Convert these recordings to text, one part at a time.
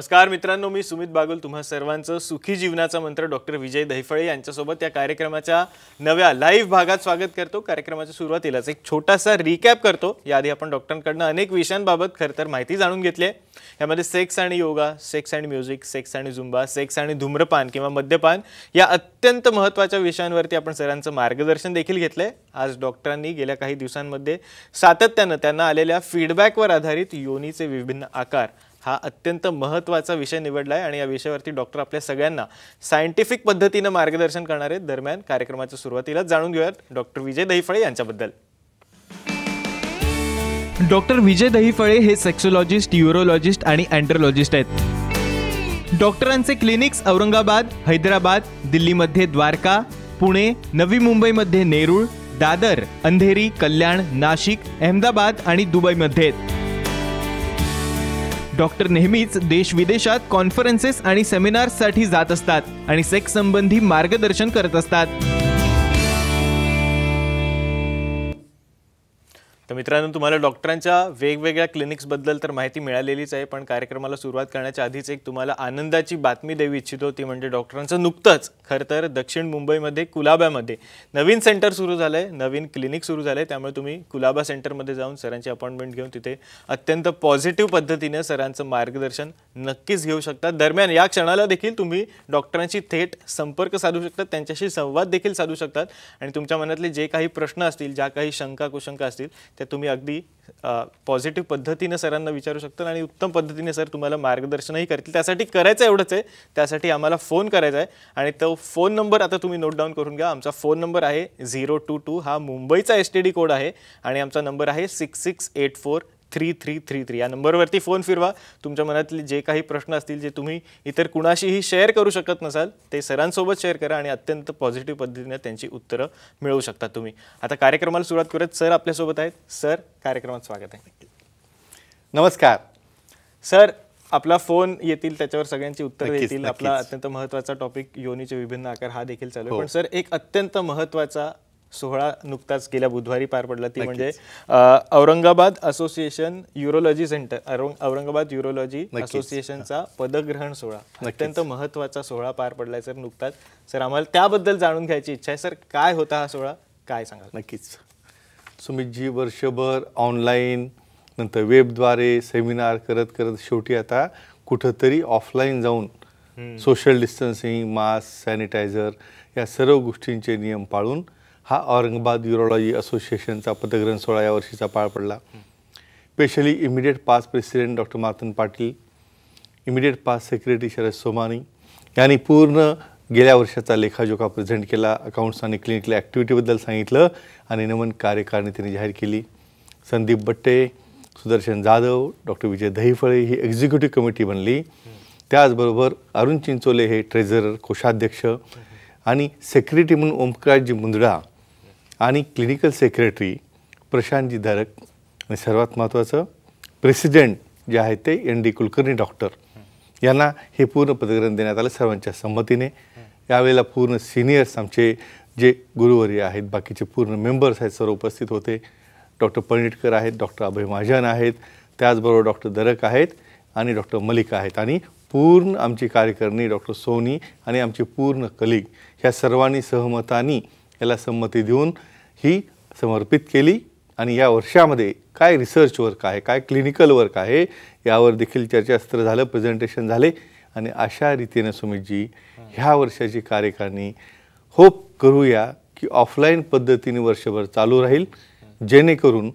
नमस्कार मित्रांनो मी सुमित बागुल तुम्हा सर्वांचं सुखी जीवनाचा मंत्र डॉक्टर विजय दहिफळे यांच्यासोबत या कार्यक्रमाच्या नव्या लाईव्ह भागात स्वागत करतो कार्यक्रमाच्या सुरुवातीलाच एक छोटासा रिकॅप करतो याआधी आपण डॉक्टरांकडनं अनेक विषयांबाबत खरं तर माहिती जाणून घेतली आहे यामध्ये सेक्स आणि योगा सेक्स आणि म्युझिक सेक्स आणि झुंबा सेक्स आणि धूम्रपान किंवा मद्यपान या अत्यंत महत्त्वाच्या विषयांवरती आपण सरांचं मार्गदर्शन देखील घेतलं आहे आज डॉक्टरांनी गेल्या काही दिवसांमध्ये सातत्यानं त्यांना आलेल्या फीडबॅकवर आधारित योनीचे विभिन्न आकार हा अत्यंत महत्त्वाचा विषय निवडला आहे आणि या विषयावरती डॉक्टर आपल्या सगळ्यांना सायंटिफिक पद्धतीनं मार्गदर्शन आहेत दरम्यान कार्यक्रमाच्या सुरुवातीलाच जाणून घेऊयात डॉक्टर विजय दहीफळे यांच्याबद्दल डॉक्टर विजय दहीफळे हे सेक्सोलॉजिस्ट युरोलॉजिस्ट आणि अँड्रोलॉजिस्ट आहेत डॉक्टरांचे क्लिनिक्स औरंगाबाद हैदराबाद दिल्लीमध्ये द्वारका पुणे नवी मुंबईमध्ये नेरूळ दादर अंधेरी कल्याण नाशिक अहमदाबाद आणि दुबईमध्ये आहेत डॉक्टर नेहमीच देश विदेशात कॉन्फरन्सेस आणि सेमिनार्ससाठी जात असतात आणि सेक्स संबंधी मार्गदर्शन करत असतात तर मित्रांनो तुम्हाला डॉक्टरांच्या वेगवेगळ्या क्लिनिक्सबद्दल तर माहिती मिळालेलीच आहे पण कार्यक्रमाला सुरुवात करण्याच्या आधीच एक तुम्हाला आनंदाची बातमी देऊ इच्छितो ती म्हणजे डॉक्टरांचं नुकतंच खरं तर दक्षिण मुंबईमध्ये कुलाब्यामध्ये नवीन सेंटर सुरू झालं आहे नवीन क्लिनिक सुरू झालं आहे त्यामुळे तुम्ही कुलाबा सेंटरमध्ये जाऊन सरांची अपॉइंटमेंट घेऊन तिथे अत्यंत पॉझिटिव्ह पद्धतीनं सरांचं मार्गदर्शन नक्कीच घेऊ शकता दरम्यान या क्षणाला देखील तुम्ही डॉक्टरांशी थेट संपर्क साधू शकता त्यांच्याशी संवाद देखील साधू शकतात आणि तुमच्या मनातले जे काही प्रश्न असतील ज्या काही शंका कुशंका असतील ते तुम्ही अगदी पॉझिटिव्ह पद्धतीने सरांना विचारू शकता आणि उत्तम पद्धतीने सर तुम्हाला मार्गदर्शनही करतील त्यासाठी करायचं एवढंच आहे त्यासाठी आम्हाला फोन करायचा आहे आणि तो फोन नंबर आता तुम्ही नोट डाऊन करून घ्या आमचा फोन नंबर आहे झिरो टू टू हा मुंबईचा एस टी डी कोड आहे आणि आमचा नंबर आहे six six eight four three three three three या नंबरवरती फोन फिरवा तुमच्या मनातले जे काही प्रश्न असतील जे तुम्ही इतर कुणाशीही शेअर करू शकत नसाल ते सरांसोबत शेअर करा आणि अत्यंत पॉझिटिव्ह पद्धतीने त्यांची उत्तरं मिळवू शकता तुम्ही आता कार्यक्रमाला सुरुवात करत सर आपल्यासोबत आहेत सर कार्यक्रमात स्वागत आहे नमस्कार सर आपला फोन येतील त्याच्यावर सगळ्यांची उत्तर येतील आपला अत्यंत महत्वाचा टॉपिक योनीचे विभिन्न आकार हा देखील चालू हो. पण सर एक अत्यंत महत्वाचा सोहळा नुकताच गेल्या बुधवारी पार पडला ती म्हणजे Aurangabad association urology centre Aurangabad urology असोसिएशनचा पदग्रहण सोहळा अत्यंत महत्वाचा सोहळा पार पडलाय सर नुकताच सर आम्हाला त्याबद्दल जाणून घ्यायची इच्छा आहे सर काय होता हा सोहळा काय सांगा नक्कीच जी वर्षभर ऑनलाईन नंतर वेबद्वारे सेमिनार करत करत शेवटी आता कुठंतरी ऑफलाईन जाऊन सोशल डिस्टन्सिंग मास्क सॅनिटायझर या सर्व गोष्टींचे नियम पाळून हा औरंगाबाद युरोलॉजी असोसिएशनचा पदग्रहण सोहळा या वर्षीचा पार पडला specially immediate past president doctor Marthan Patil immediate past secretary Sharad Somani यांनी पूर्ण गेल्या वर्षाचा लेखाजोखा प्रेझेंट केला अकाउंट्स आणि क्लिनिकल ॲक्टिव्हिटीबद्दल सांगितलं आणि नमन कार्यकारिणी त्यांनी जाहीर केली संदीप बट्टे सुदर्शन जाधव डॉक्टर विजय दहीफळे ही एक्झिक्युटिव्ह कमिटी बनली त्याचबरोबर अरुण चिंचोले हे ट्रेझरर कोषाध्यक्ष आणि सेक्रेटरी म्हणून ओमकारजी मुंदडा आणि क्लिनिकल सेक्रेटरी प्रशांतजी धारक आणि सर्वात महत्त्वाचं प्रेसिडेंट जे आहेत ते एन डी कुलकर्णी डॉक्टर यांना हे पूर्ण पदग्रहण देण्यात आलं सर्वांच्या संमतीने यावेळेला पूर्ण सिनियर्स आमचे जे गुरुवरी आहेत बाकीचे पूर्ण मेंबर्स आहेत सर्व उपस्थित होते डॉक्टर पणिटकर आहेत डॉक्टर अभय महाजन आहेत त्याचबरोबर डॉक्टर दरक आहेत आणि डॉक्टर मलिक आहेत आणि पूर्ण आमची कार्यकर्णी डॉक्टर सोनी आणि आमचे पूर्ण कलिग ह्या सर्वांनी सहमतानी याला संमती देऊन ही समर्पित केली आणि या वर्षामध्ये काय रिसर्च वर्क आहे काय क्लिनिकल वर्क आहे यावर देखील चर्चास्त्र झालं प्रेझेंटेशन झाले आणि अशा रीतीनं सुमितजी ह्या वर्षाची कार्यकारणी होप करूया की ऑफलाईन पद्धतीने वर्षभर चालू राहील जेणेकरून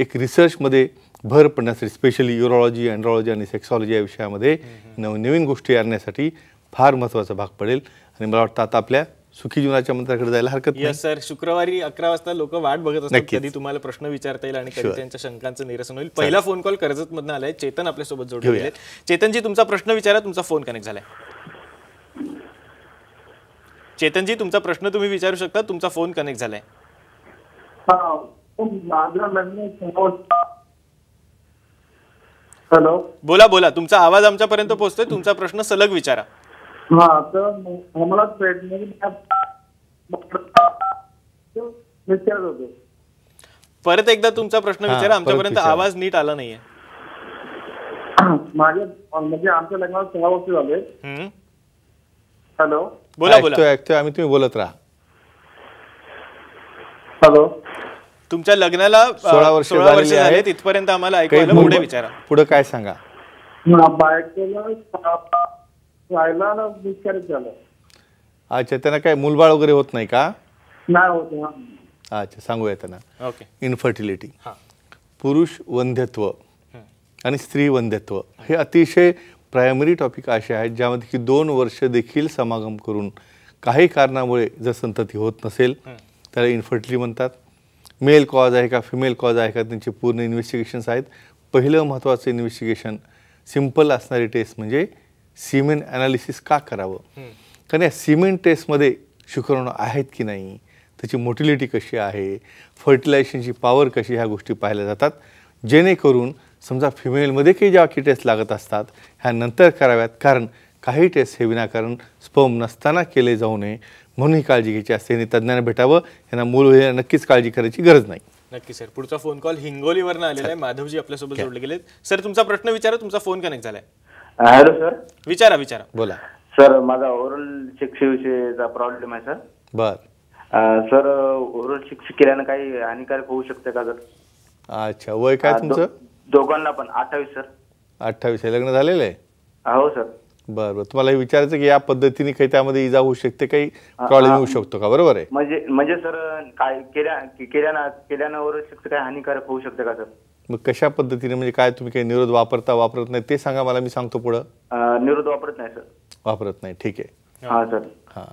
एक रिसर्चमध्ये भर पडण्यासाठी स्पेशली युरोलॉजी अँड्रॉलॉजी आणि सेक्सॉलॉजी या विषयामध्ये नवनवीन गोष्टी आणण्यासाठी फार महत्त्वाचा भाग पडेल आणि मला वाटतं आता आपल्या सुखी जीवनाच्या मंत्राकडे जायला हरकत नाही सर शुक्रवारी अकरा वाजता लोक वाट बघत असतात कधी तुम्हाला प्रश्न विचारता येईल आणि कधी त्यांच्या शंकांचं निरसन होईल पहिला फोन कॉल कर्जत मधून आलाय चेतन आपल्या सोबत जोडले चेतनजी तुमचा प्रश्न विचारा तुमचा फोन कनेक्ट झालाय चेतनजी तुमचा प्रश्न तुम्ही विचारू शकता तुमचा फोन कनेक्ट झालाय हॅलो बोला बोला तुमचा आवाज आमच्यापर्यंत पोहोचतोय तुमचा प्रश्न सलग विचारा हा तर आम्हाला विचारत होतो परत एकदा तुमचा प्रश्न विचारा आमच्यापर्यंत आवाज नीट आला नाहीये माझे म्हणजे आमच्या लग्नाला सहा वर्ष झाले हॅलो बोला बोला ऐकतोय आम्ही तुम्ही बोलत राहा हॅलो तुमच्या लग्नाला सोळा वर्ष आहेत तिथपर्यंत आम्हाला ऐकायला पुढे विचारा पुढे काय सांगा बायकोला अच्छा त्यांना काय मुलबाळ वगैरे होत नाही का नाही होत अच्छा सांगूया त्यांना ओके इन्फर्टिलिटी पुरुष वंध्यत्व आणि स्त्री वंध्यत्व हे अतिशय प्रायमरी टॉपिक असे आहेत ज्यामध्ये की दोन वर्ष देखील समागम करून काही कारणामुळे जर संतती होत नसेल त्याला इन्फर्टिलिटी म्हणतात मेल कॉज आहे का फिमेल कॉज आहे का त्यांचे पूर्ण इन्व्हेस्टिगेशन्स आहेत पहिलं महत्त्वाचं इन्व्हेस्टिगेशन सिम्पल असणारी टेस्ट म्हणजे सिमेंट ॲनालिसिस का करावं कारण या सिमेंट टेस्टमध्ये शुक्राणू आहेत की नाही त्याची मोटिलिटी कशी आहे फर्टिलायझेशनची पॉवर कशी ह्या गोष्टी पाहिल्या जातात जेणेकरून समजा फिमेलमध्ये काही ज्या की टेस्ट लागत असतात ह्या नंतर कराव्यात कारण काही टेस्ट हे विनाकारण स्पर्म नसताना केले जाऊ नये म्हणून ही काळजी घ्यायची असते आणि तज्ज्ञांना भेटावं यांना मूळ नक्कीच काळजी करायची गरज नाही नक्की सर पुढचा फोन कॉल हिंगोलीवरनं आलेला आहे माधवजी आपल्यासोबत जोडले गेले सर तुमचा प्रश्न विचारा तुमचा फोन कनेक्ट झालाय हॅलो सर विचारा विचारा बोला सर माझा ओरल शिक्षेविषयीचा प्रॉब्लेम आहे सर बर सर ओरल शिक्षक केल्यानं काही हानिकारक होऊ शकते का सर अच्छा वय काय तुमचं दोघांना पण अठ्ठावीस सर अठ्ठावीस लग्न झालेलं आहे हो सर बरं तुम्हाला विचारायचं की या पद्धतीने काही त्यामध्ये इजा होऊ शकते काही प्रॉब्लेम होऊ शकतो का बरोबर आहे म्हणजे म्हणजे सर काय केल्या केल्यानं केल्यानं ओरल शिक्षक काही हानिकारक होऊ शकते का सर मग कशा पद्धतीने म्हणजे काय तुम्ही काही निरोध वापरता वापरत नाही ते सांगा मला मी सांगतो पुढं निरोध वापरत नाही सर वापरत नाही ठीक आहे हा सर हा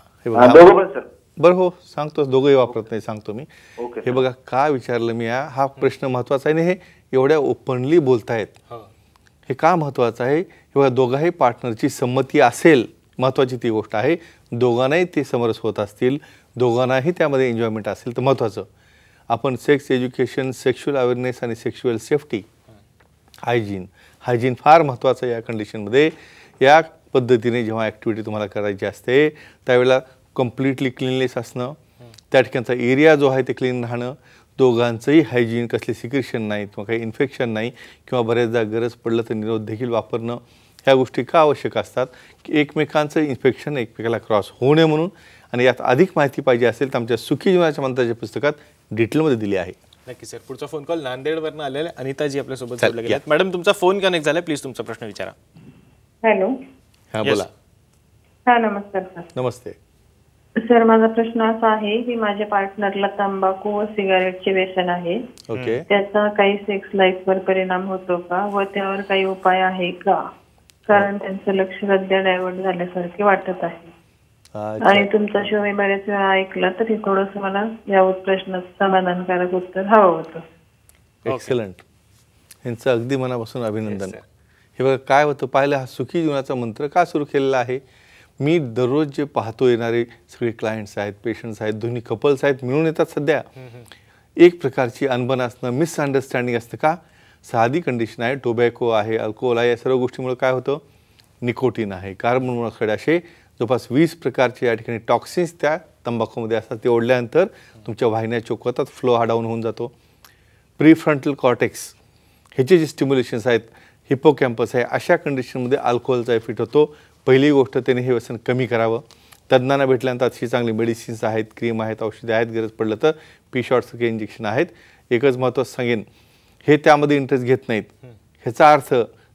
सर बरं हो सांगतो दोघंही वापरत नाही सांगतो मी हे बघा का विचारलं मी हा प्रश्न महत्वाचा आहे आणि हे एवढ्या ओपनली बोलतायत हे का महत्वाचं आहे हे बघा दोघाही पार्टनरची संमती असेल महत्वाची ती गोष्ट आहे दोघांनाही ते समरस होत असतील दोघांनाही त्यामध्ये एन्जॉयमेंट असेल तर महत्वाचं आपण सेक्स एज्युकेशन सेक्शुअल अवेअरनेस आणि सेक्शुअल सेफ्टी हायजीन हायजीन फार महत्त्वाचं या कंडिशनमध्ये या पद्धतीने जेव्हा ॲक्टिव्हिटी तुम्हाला करायची असते त्यावेळेला कम्प्लिटली क्लीनलेस असणं त्या ठिकाणचा एरिया जो आहे ते क्लीन राहणं दोघांचंही हायजीन कसले सिक्रेशन नाही किंवा काही इन्फेक्शन नाही किंवा बऱ्याचदा गरज पडलं तर निरोध देखील वापरणं ह्या गोष्टी का आवश्यक असतात की एकमेकांचं इन्फेक्शन एकमेकाला क्रॉस होऊ नये म्हणून आणि यात अधिक माहिती पाहिजे असेल तर आमच्या सुखी जीवनाच्या मंत्राच्या पुस्तकात डिटेलमध्ये दिली आहे नक्की सर पुढचा फोन कॉल नांदेडवरनं आलेला अनिताजी आपल्यासोबत जोडल्या गेल्या मॅडम तुमचा फोन कनेक्ट झाला प्लीज तुमचा प्रश्न विचारा हॅलो हा बोला हा नमस्कार सर नमस्ते सर माझा प्रश्न असा आहे की माझ्या पार्टनरला तंबाखू व सिगारेटचे व्यसन आहे त्याचा काही सेक्स लाईफ वर परिणाम होतो का व त्यावर काही उपाय आहे का कारण हो. त्यांचं लक्ष सध्या डायव्हर्ट झाल्यासारखे वाटत आहे आणि तुमचा शो मी बऱ्याच वेळा ऐकला तरी थोडस मला या प्रश्न समाधानकारक उत्तर हवं होतं एक्सलंट यांचं अगदी मनापासून अभिनंदन हे बघा काय होतं पाहिलं हा सुखी जीवनाचा मंत्र का सुरू केलेला आहे मी दररोज जे पाहतो येणारे सगळे क्लायंट्स आहेत पेशंट्स आहेत दोन्ही कपल्स आहेत मिळून येतात सध्या एक प्रकारची अनबन असणं मिसअंडरस्टँडिंग असतं का साधी कंडिशन आहे टोबॅको आहे अल्कोहोल आहे या सर्व गोष्टीमुळे काय होतं निकोटीन आहे कार्बन मोनॉक्साईड असे जवळपास वीस प्रकारचे या ठिकाणी टॉक्सिन्स त्या तंबाखूमध्ये असतात ते ओढल्यानंतर तुमच्या वाहिन्या चोकवतात फ्लो हा डाऊन होऊन जातो प्रीफ्रंटल कॉर्टेक्स ह्याचे जे स्टिम्युलेशन्स आहेत हिपोकॅम्पस आहे अशा कंडिशनमध्ये अल्कोहोलचा इफेक्ट होतो पहिली गोष्ट त्याने हे व्यसन कमी करावं तज्ज्ञांना भेटल्यानंतर ही चांगली मेडिसिन्स आहेत क्रीम आहेत औषधे आहेत गरज पडलं तर पी शॉर्टसारखे इंजेक्शन आहेत एकच महत्त्वाचं सांगेन हे त्यामध्ये इंटरेस्ट घेत नाहीत ह्याचा अर्थ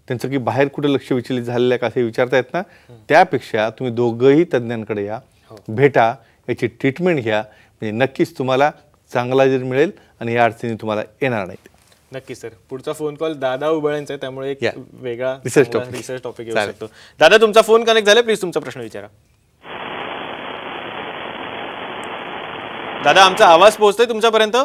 त्यांचं की बाहेर कुठं लक्ष विचलित झालेलं आहे का असे विचारता येत ना त्यापेक्षा तुम्ही दोघंही तज्ज्ञांकडे या हो. भेटा याची ट्रीटमेंट घ्या म्हणजे नक्कीच तुम्हाला चांगला जर मिळेल आणि या अडचणी तुम्हाला येणार नाहीत नक्की सर पुढचा फोन कॉल दादा उबळ्यांचा आहे त्यामुळे एक वेगळा रिसर्च रिसर्च टॉपिक येऊ शकतो दादा तुमचा फोन कनेक्ट झाला प्लीज तुमचा प्रश्न विचारा दादा आमचा आवाज पोहोचतोय तुमच्यापर्यंत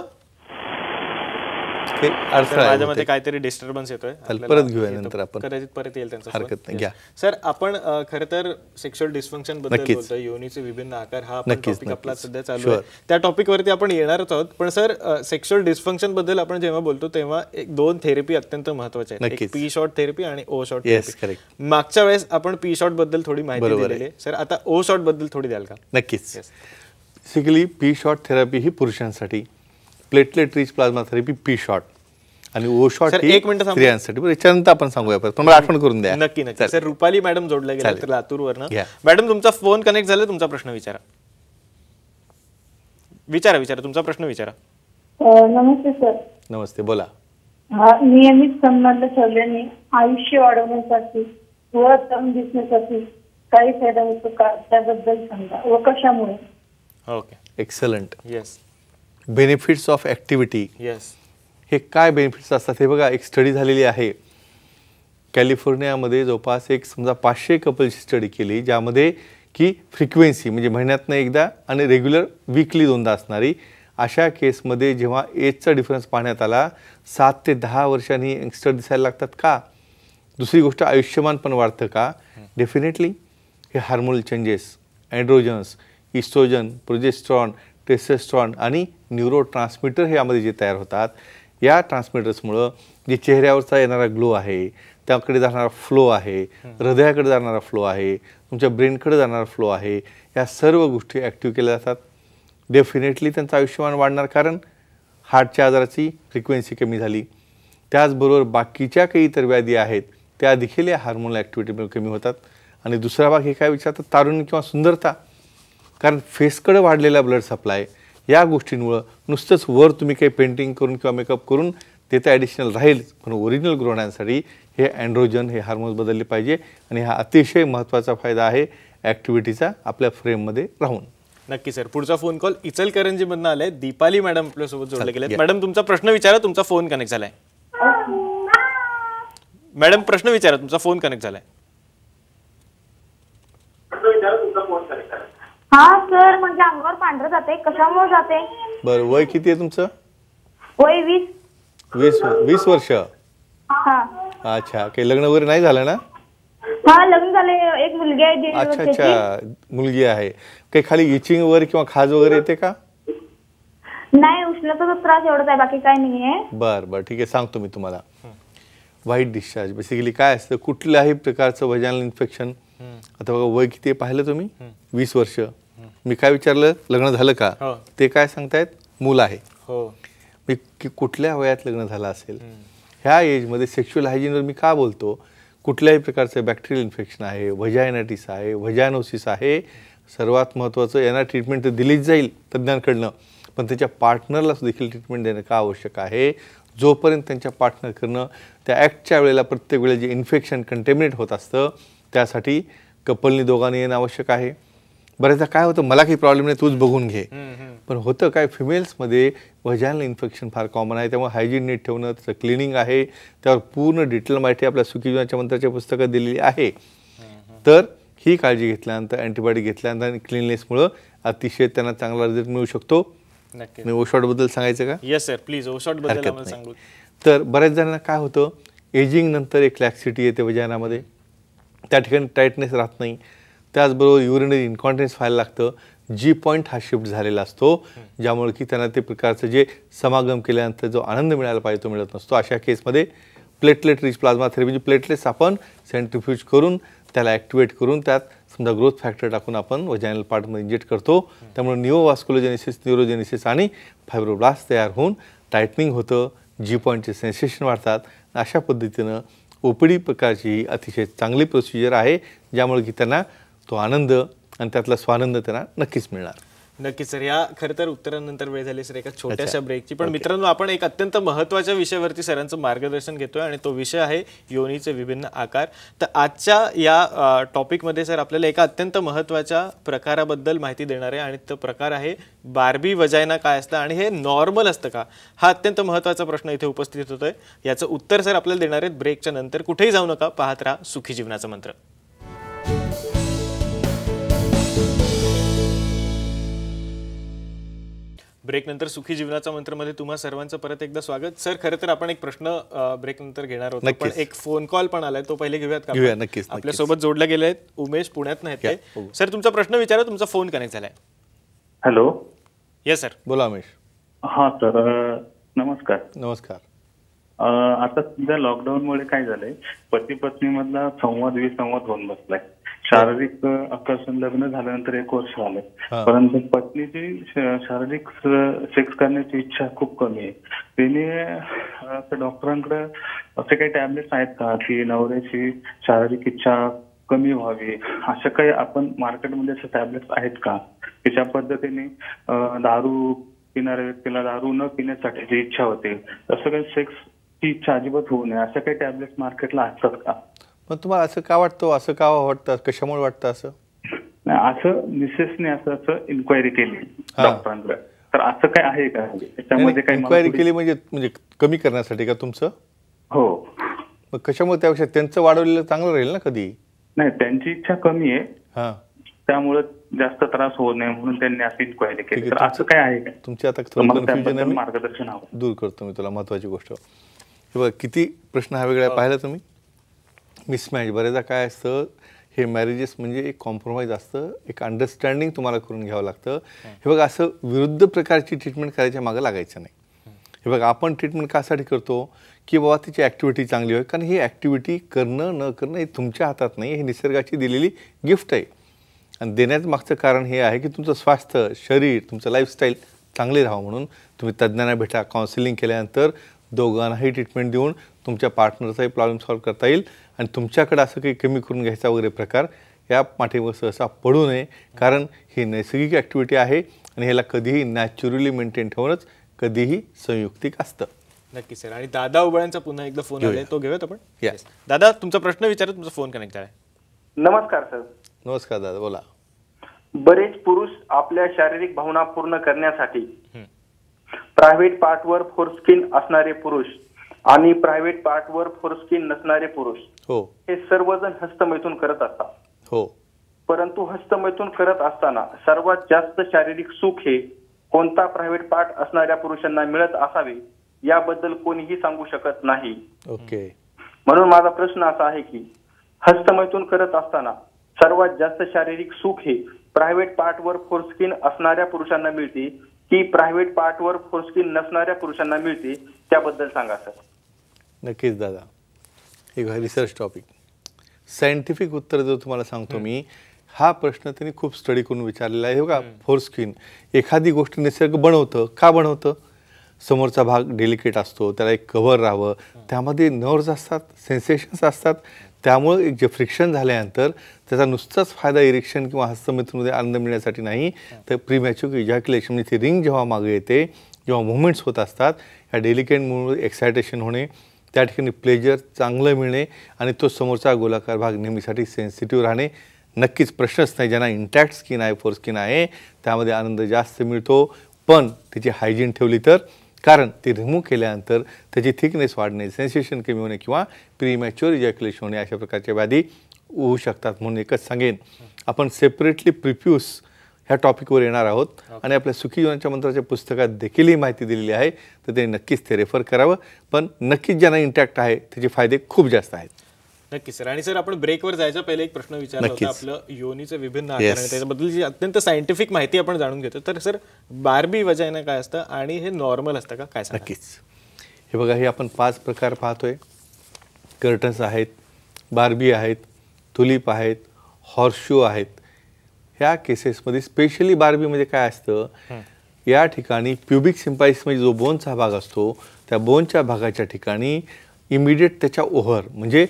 माझ्यामध्ये काहीतरी डिस्टर्बन्स येतोय परत घेऊया नंतर आपण कदाचित परत येईल त्यांचा हरकत नाही घ्या सर आपण खर तर सेक्शुअल डिस्फंक्शन बद्दल योनीचे विभिन्न आकार हा नक्कीच आपला सध्या चालू आहे त्या टॉपिक वरती आपण येणारच आहोत पण सर सेक्शुअल डिस्फंक्शन बद्दल आपण जेव्हा बोलतो तेव्हा एक दोन थेरपी अत्यंत महत्वाचे आहेत पी शॉर्ट थेरपी आणि ओ शॉर्ट थेरपी मागच्या वेळेस आपण पी शॉर्ट बद्दल थोडी माहिती दिलेली सर आता ओ शॉर्ट बद्दल थोडी द्याल का नक्कीच बेसिकली पी शॉर्ट थेरपी ही पुरुषांसाठी platelet rich plasma therapy P shot आणि ओ शॉट एक मिनिट स्त्रियांसाठी त्याच्यानंतर आपण सांगूया तुम्हाला आठवण करून द्या नक्की नक्की सर रुपाली मॅडम जोडल्या गेल्या तर लातूरवरनं मॅडम तुमचा फोन कनेक्ट झाला तुमचा प्रश्न विचारा विचारा विचारा तुमचा प्रश्न विचारा नमस्ते सर नमस्ते बोला नियमित संबंध आयुष्य वाढवण्यासाठी व तरुण दिसण्यासाठी काही फायदा होतो का सांगा व कशामुळे okay excellent yes benefits of activity yes हे काय बेनिफिट्स असतात हे बघा एक स्टडी झालेली आहे कॅलिफोर्नियामध्ये जवळपास एक समजा पाचशे कपलची स्टडी केली ज्यामध्ये की फ्रिक्वेन्सी म्हणजे महिन्यातनं एकदा आणि रेग्युलर वीकली दोनदा असणारी अशा केसमध्ये जेव्हा एजचा डिफरन्स पाहण्यात आला सात ते दहा वर्षांनी यंगस्टर दिसायला लागतात का दुसरी गोष्ट आयुष्यमान पण वाढतं का डेफिनेटली हे hormonal changes androgens estrogen progesterone testosterone आणि न्यूरो ट्रान्समीटर हे यामध्ये जे तयार होतात या ट्रान्समीटर्समुळं जे चेहऱ्यावरचा येणारा ग्लो आहे त्याकडे जाणारा फ्लो आहे हृदयाकडे जाणारा फ्लो आहे तुमच्या ब्रेनकडे जाणारा फ्लो आहे या सर्व गोष्टी ॲक्टिव्ह केल्या जातात डेफिनेटली त्यांचं आयुष्यमान वाढणार कारण हार्टच्या आजाराची फ्रिक्वेन्सी कमी झाली त्याचबरोबर बाकीच्या काही इतर व्याधी आहेत त्या देखील या हार्मोनल ॲक्टिव्हिटीमुळे कमी होतात आणि दुसरा भाग हे काय विचारतात तारुण्य किंवा सुंदरता कारण फेसकडे वाढलेला ब्लड सप्लाय या गोष्टींमुळं नुसतंच वर तुम्ही काही पेंटिंग करून किंवा मेकअप करून ते तर ॲडिशनल राहील पण ओरिजिनल ग्रोणांसाठी हे अँड्रोजन हे हार्मोन्स बदलले पाहिजे आणि हा अतिशय महत्त्वाचा फायदा आहे ॲक्टिव्हिटीचा आपल्या फ्रेममध्ये राहून नक्की सर पुढचा फोन कॉल इचलकरंजीमधनं आलाय दीपाली मॅडम आपल्यासोबत जोडले गेले मॅडम तुमचा प्रश्न विचारा तुमचा फोन कनेक्ट झालाय मॅडम प्रश्न विचारा तुमचा फोन कनेक्ट झालाय हा सर म्हणजे अंगावर पांढरं जाते कशामुळे जाते बरं वय किती आहे तुमचं वय वीस वीस वीस वर्ष अच्छा काही लग्न वगैरे नाही झालं ना हा लग्न झाले एक मुलगी आहे दीड अच्छा अच्छा मुलगी आहे काही खाली इचिंग वगैरे किंवा खाज वगैरे येते का नाही उष्णतेचा त्रास एवढाच आहे बाकी काही नाहीये बर बर ठीक आहे सांगतो मी तुम्हाला व्हाईट डिस्चार्ज बेसिकली काय असतं कुठल्याही प्रकारचं वजनल इन्फेक्शन आता बघा वय किती आहे पाहिलं तुम्ही वीस वर्ष मी काय विचारलं लग्न झालं का हो. ते काय सांगतायत मूल आहे हो. मी की कुठल्या वयात लग्न झालं असेल ह्या एजमध्ये सेक्शुअल हायजीनवर मी का बोलतो कुठल्याही प्रकारचं बॅक्टेरियल इन्फेक्शन आहे व्हजायनाटिस आहे व्हजायनोसिस आहे सर्वात महत्त्वाचं यांना ट्रीटमेंट तर दिलीच जाईल तज्ज्ञांकडनं पण त्याच्या पार्टनरला देखील ट्रीटमेंट देणं का आवश्यक आहे जोपर्यंत त्यांच्या पार्टनर करणं त्या ॲक्टच्या वेळेला प्रत्येक वेळेला जे इन्फेक्शन कंटेमिनेट होत असतं त्यासाठी कपलनी दोघांनी येणं आवश्यक आहे बऱ्याचदा काय होतं मला काही प्रॉब्लेम नाही तूच बघून घे पण होतं काय फिमेल्समध्ये व्हजायनल इन्फेक्शन फार कॉमन आहे त्यामुळे हायजीन नीट ठेवणं त्याचं क्लिनिंग आहे त्यावर पूर्ण डिटेल माहिती आपल्या सुखी जीवनाच्या मंत्राच्या पुस्तकात दिलेली आहे तर ही काळजी घेतल्यानंतर अँटीबायोटिक घेतल्यानंतर आणि क्लिननेसमुळं अतिशय त्यांना चांगला रिझल्ट मिळू शकतो मी ओशॉटबद्दल सांगायचं का येस सर प्लीज ओशॉटबद्दल सांगू तर बऱ्याच जणांना काय होतं एजिंग नंतर एक लॅक्सिटी येते वजानामध्ये त्या ठिकाणी टाईटनेस राहत नाही त्याचबरोबर युरिनरी इन्कॉन्टेन्स व्हायला लागतं जी पॉईंट हा शिफ्ट झालेला असतो ज्यामुळे की त्यांना ते प्रकारचं जे समागम केल्यानंतर जो आनंद मिळायला पाहिजे तो मिळत नसतो अशा केसमध्ये प्लेटलेट रिच प्लाझ्मा थेरपी म्हणजे प्लेटलेट्स आपण सेंट्रिफ्यूज करून त्याला ॲक्टिवेट करून त्यात समजा ग्रोथ फॅक्टर टाकून आपण वजायनल पार्टमध्ये इंजेक्ट करतो त्यामुळे न्यूओवास्क्युलोजेनेसिस न्युरोजेनिसिस आणि फायब्रोब्लास्ट तयार होऊन टायटनिंग होतं जी पॉईंटचे सेन्सेशन वाढतात अशा पद्धतीनं ओपीडी प्रकारची ही अतिशय चांगली प्रोसिजर आहे ज्यामुळे की त्यांना तो आनंद आणि त्यातला स्वानंद त्यांना नक्कीच मिळणार नक्कीच सर या खरं तर उत्तरानंतर वेळ झाली सर एका छोट्याशा ब्रेकची पण मित्रांनो आपण एक अत्यंत महत्त्वाच्या विषयावरती सरांचं मार्गदर्शन घेतोय आणि तो विषय आहे योनीचे विभिन्न आकार तर आजच्या या टॉपिकमध्ये सर आपल्याला एका अत्यंत महत्वाच्या प्रकाराबद्दल माहिती देणार आहे आणि तो प्रकार आहे बार्बी वजायना काय असतं आणि हे नॉर्मल असतं का हा अत्यंत महत्वाचा प्रश्न इथे उपस्थित होतोय याचं उत्तर सर आपल्याला देणार आहेत ब्रेकच्या नंतर कुठेही जाऊ नका पाहत राहा सुखी जीवनाचं मंत्र ब्रेकनंतर सुखी जीवनाचा मध्ये तुम्हा सर्वांचं परत एकदा स्वागत सर खरं तर आपण एक प्रश्न ब्रेकनंतर घेणार होतो पण एक फोन कॉल पण आलाय तो पहिले घेऊयात का नक्कीच आपल्या सोबत जोडले गेले आहेत उमेश पुण्यात नाहीत हो. सर तुमचा प्रश्न विचारा तुमचा फोन कनेक्ट झालाय हॅलो येस सर बोला उमेश हा सर नमस्कार नमस्कार आता सध्या लॉकडाऊन मुळे काय झालंय पती पत्नी मधला संवाद विसंवाद होऊन बसलाय शारीरिक आकर्षण लग्न झाल्यानंतर एक वर्ष आलं परंतु पत्नीची शारीरिक सेक्स करण्याची इच्छा खूप कमी आहे तिने डॉक्टरांकडे असे काही टॅबलेट्स आहेत का की नवऱ्याची शारीरिक इच्छा कमी व्हावी अशा काही आपण मार्केटमध्ये असे टॅबलेट्स आहेत का त्याच्या पद्धतीने दारू पिणाऱ्या व्यक्तीला दारू न पिण्यासाठी जी इच्छा होते तसं काही सेक्सची इच्छा अजिबात होऊ नये असे काही टॅबलेट्स मार्केटला असतात का मग तुम्हाला असं का वाटतं असं का वाटतं कशामुळे वाटतं असं असं मिसेसने असं असं इन्क्वायरी केली तर असं काय आहे का इन्क्वायरी केली म्हणजे म्हणजे कमी करण्यासाठी का तुमचं हो मग कशामुळे त्यापेक्षा त्यांचं वाढवलेलं चांगलं राहील ना कधी नाही त्यांची इच्छा कमी आहे त्यामुळे जास्त त्रास होऊ नये म्हणून त्यांनी असं इन्क्वायरी केली तर असं काय आहे का तुमची आता मार्गदर्शन दूर करतो मी तुला महत्वाची गोष्ट किती प्रश्न हा वेगळा हो. पाहिला तुम्ही मिसमॅच बरेचदा काय असतं हे मॅरेजेस म्हणजे एक कॉम्प्रोमाइज असतं एक अंडरस्टँडिंग तुम्हाला करून घ्यावं लागतं हे बघा असं विरुद्ध प्रकारची ट्रीटमेंट करायच्या मागं लागायचं नाही हे बघा आपण ट्रीटमेंट कासाठी करतो की बाबा तिची ॲक्टिव्हिटी चांगली होईल कारण ही ॲक्टिव्हिटी करणं न करणं हे तुमच्या हातात नाही हे निसर्गाची दिलेली गिफ्ट आहे आणि देण्याचं मागचं कारण हे आहे की तुमचं स्वास्थ्य शरीर तुमचं लाईफस्टाईल चांगले राहावं म्हणून तुम्ही तज्ज्ञांना भेटा काउन्सिलिंग केल्यानंतर दोघांनाही ट्रीटमेंट देऊन तुमच्या पार्टनरचाही प्रॉब्लेम सॉल्व्ह करता येईल आणि तुमच्याकडे असं काही कमी करून घ्यायचा वगैरे प्रकार या पाठीवर सहसा पडू नये कारण ही नैसर्गिक ॲक्टिव्हिटी आहे आणि ह्याला कधीही नॅचरली मेंटेन ठेवणंच कधीही संयुक्तिक असतं नक्की सर आणि दादा उबळ्यांचा पुन्हा एकदा फोन आहे तो घेऊयात आपण दादा तुमचा प्रश्न विचारा तुमचा फोन कनेक्ट आहे नमस्कार सर नमस्कार दादा बोला बरेच पुरुष आपल्या शारीरिक भावना पूर्ण करण्यासाठी प्रायव्हेट पार्टवर फोरस्किन असणारे पुरुष आणि प्रायव्हेट पार्टवर फोरस्किन नसणारे पुरुष हो हे सर्वजण हस्तमैथून करत असतात हो परंतु हस्तमैथून करत असताना सर्वात जास्त शारीरिक सुख हे कोणता प्रायव्हेट पार्ट असणाऱ्या पुरुषांना मिळत असावे याबद्दल कोणीही सांगू शकत नाही ओके म्हणून माझा प्रश्न असा आहे की हस्तमैथून करत असताना सर्वात जास्त शारीरिक सुख हे प्रायव्हेट पार्टवर फोरस्किन असणाऱ्या पुरुषांना मिळते ती प्रायव्हेट पार्टवर फोरस्किन नसणाऱ्या पुरुषांना मिळते त्याबद्दल सांगा सर नक्कीच दादा एक रिसर्च टॉपिक सायंटिफिक उत्तर जो तुम्हाला सांगतो मी हा प्रश्न त्यांनी खूप स्टडी करून विचारलेला आहे हो का फोरस्किन एखादी गोष्ट निसर्ग बनवतं का बनवतं समोरचा भाग डेलिकेट असतो त्याला एक कव्हर राहावं त्यामध्ये नर्व्ज असतात सेन्सेशन्स असतात त्यामुळं एक जे फ्रिक्शन झाल्यानंतर त्याचा नुसताच फायदा इरेक्शन किंवा हस्तमित्रमध्ये आनंद मिळण्यासाठी नाही तर प्रीमॅच्युअर इजॅक्युलेशन म्हणजे ती रिंग जेव्हा मागे येते जेव्हा मुवमेंट्स होत असतात या डेलिकेट मुवमेंट एक्सायटेशन होणे त्या ठिकाणी प्लेजर चांगलं मिळणे आणि तो समोरचा गोलाकार भाग नेहमीसाठी सेन्सिटिव्ह राहणे नक्कीच प्रश्नच नाही ज्यांना इंटॅक्ट स्किन आहे फोर स्किन आहे त्यामध्ये आनंद जास्त मिळतो पण त्याची हायजीन ठेवली तर कारण ते रिमूव्ह केल्यानंतर त्याची थिकनेस वाढणे सेन्सेशन कमी होणे किंवा प्रीमॅच्युअर जॅक्युलेश होणे अशा प्रकारच्या व्याधी होऊ शकतात म्हणून एकच सांगेन आपण सेपरेटली प्रिप्युस ह्या टॉपिकवर येणार आहोत आणि आपल्या सुखी जीवनाच्या मंत्राच्या पुस्तकात देखील ही माहिती दिलेली आहे तर ते नक्कीच ते रेफर करावं पण नक्कीच ज्यांना इंटॅक्ट आहे त्याचे फायदे खूप जास्त आहेत नक्की सर आणि सर आपण ब्रेकवर जायच्या पहिले एक प्रश्न विचारला होता आपलं योनीचे विभिन्न आकार आणि जी अत्यंत सायंटिफिक माहिती आपण जाणून घेतो तर सर बार्बी वजायना काय असतं आणि हे नॉर्मल असतं का काय नक्कीच हे बघा हे आपण पाच प्रकार पाहतोय कर्टन्स आहेत बार्बी आहेत तुलीप आहेत हॉर्शू आहेत ह्या केसेसमध्ये स्पेशली म्हणजे काय असतं या ठिकाणी प्युबिक सिम्पाईस म्हणजे जो बोनचा भाग असतो त्या बोनच्या भागाच्या ठिकाणी इमिडिएट त्याच्या ओव्हर म्हणजे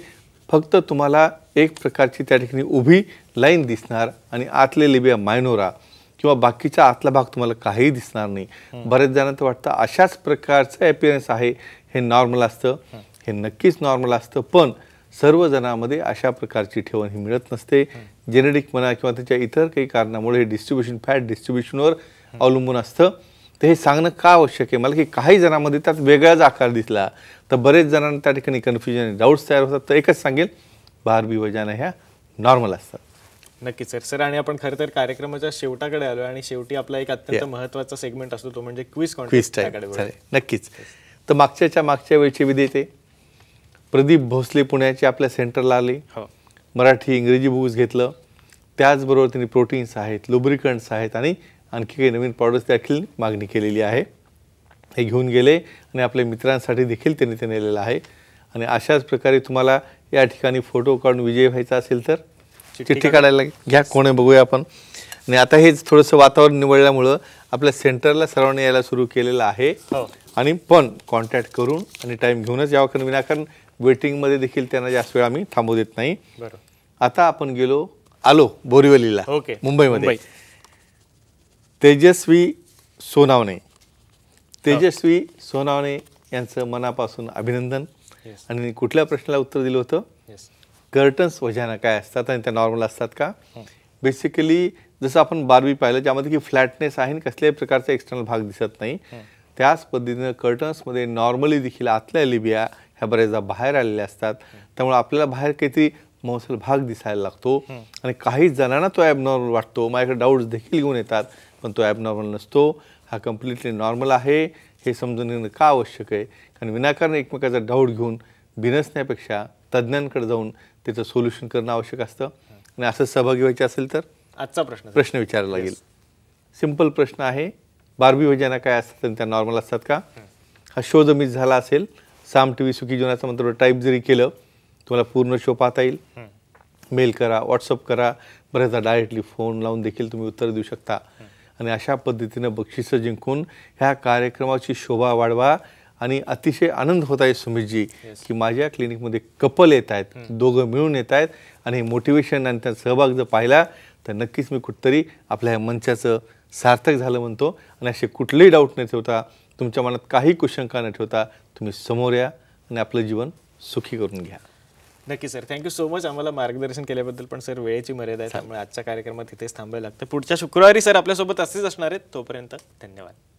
फक्त तुम्हाला एक प्रकारची त्या ठिकाणी उभी लाईन दिसणार आणि आतले लिबिया मायनोरा किंवा बाकीचा आतला भाग तुम्हाला काहीही दिसणार नाही बऱ्याच जणांना वाटतं अशाच प्रकारचं ॲपिअरन्स आहे हे नॉर्मल असतं हे नक्कीच नॉर्मल असतं पण सर्वजणांमध्ये अशा प्रकारची ठेवण ही मिळत नसते जेनेटिक म्हणा किंवा त्याच्या इतर काही कारणामुळे हे डिस्ट्रीब्युशन फॅट डिस्ट्रीब्युशनवर अवलंबून असतं तर हे सांगणं का आवश्यक आहे मला की काही जणांमध्ये त्यात वेगळाच आकार दिसला तर बरेच जणांना त्या ठिकाणी कन्फ्युजन डाऊट्स तयार होतात तर एकच सांगेल बारबी वजाना ह्या नॉर्मल असतात नक्कीच सर सर आणि आपण खरं तर कार्यक्रमाच्या शेवटाकडे आलो आणि शेवटी आपला एक अत्यंत महत्त्वाचा सेगमेंट असतो तो म्हणजे क्विज कॉन्टेस्ट नक्कीच तर मागच्याच्या मागच्या वेळची ते प्रदीप भोसले पुण्याचे आपल्या सेंटरला आले हो. मराठी इंग्रजी बुक्स घेतलं त्याचबरोबर त्यांनी प्रोटीन्स आहेत लुब्रिकंट्स आहेत आणि आणखी काही नवीन प्रॉडक्ट्स देखील मागणी केलेली आहे हे घेऊन गेले आणि आपल्या मित्रांसाठी देखील त्यांनी ते नेलेलं आहे आणि अशाच प्रकारे तुम्हाला या ठिकाणी फोटो काढून विजय व्हायचा असेल तर चिठ्ठी काढायला घ्या कोणी बघूया आपण आणि आता हेच थोडंसं वातावरण निवडल्यामुळं आपल्या सेंटरला सर्वांनी यायला सुरू केलेलं आहे हो. आणि पण कॉन्टॅक्ट करून आणि टाईम घेऊनच यावं कारण विनाकारण वेटिंगमध्ये देखील त्यांना जास्त वेळ आम्ही थांबू देत नाही आता आपण गेलो आलो बोरिवलीला ओके मुंबईमध्ये तेजस्वी सोनावणे हो. तेजस्वी सोनावणे यांचं मनापासून अभिनंदन आणि कुठल्या प्रश्नाला उत्तर दिलं होतं कर्टन्स वजाना काय असतात आणि त्या नॉर्मल असतात का बेसिकली हो. जसं आपण बारवी पाहिलं ज्यामध्ये की फ्लॅटनेस आहे आणि कसल्याही प्रकारचा एक्सटर्नल भाग दिसत नाही हो. त्याच पद्धतीनं कर्टन्समध्ये नॉर्मली देखील आतल्या लिबिया ह्या बऱ्याचदा बाहेर आलेल्या असतात त्यामुळे आपल्याला बाहेर काहीतरी मौसल भाग दिसायला लागतो आणि काही जणांना तो ॲबनॉर्मल वाटतो माझ्याकडे डाऊट्स देखील घेऊन येतात पण तो ॲबनॉर्मल नसतो हा कम्प्लिटली नॉर्मल आहे हे समजून घेणं का आवश्यक आहे कारण विनाकारण एकमेकाचा डाऊट घेऊन बिनसण्यापेक्षा तज्ज्ञांकडे जाऊन त्याचं सोल्युशन करणं आवश्यक असतं आणि असं सहभागी व्हायचं असेल तर आजचा प्रश्न प्रश्न विचारायला लागेल सिंपल प्रश्न आहे बारबी योजना काय असतात आणि त्या नॉर्मल असतात का हा शो जर मिस झाला असेल साम टी व्ही सुखी जीवनाचं मंत्र टाईप जरी केलं तुम्हाला पूर्ण शो पाहता येईल मेल करा व्हॉट्सअप करा बऱ्याचदा डायरेक्टली फोन लावून देखील तुम्ही उत्तर देऊ शकता आणि अशा पद्धतीनं बक्षिसं जिंकून ह्या कार्यक्रमाची शोभा वाढवा आणि अतिशय आनंद होत आहे सुमितजी yes. की माझ्या क्लिनिकमध्ये कपल येत आहेत hmm. दोघं मिळून येत आहेत आणि मोटिवेशन आणि त्यांचा सहभाग जर पाहिला तर नक्कीच मी कुठतरी आपल्या मंचाचं सार्थक झालं म्हणतो आणि असे कुठलेही डाऊट न ठेवता तुमच्या मनात काही कुशंका न ठेवता तुम्ही समोर या आणि आपलं जीवन सुखी करून घ्या नक्की सर थँक्यू सो मच आम्हाला मार्गदर्शन केल्याबद्दल पण सर वेळेची मर्यादा आहे त्यामुळे आजच्या कार्यक्रमात इथेच थांबायला लागतं पुढच्या शुक्रवारी सर आपल्यासोबत असेच असणार आहेत तोपर्यंत धन्यवाद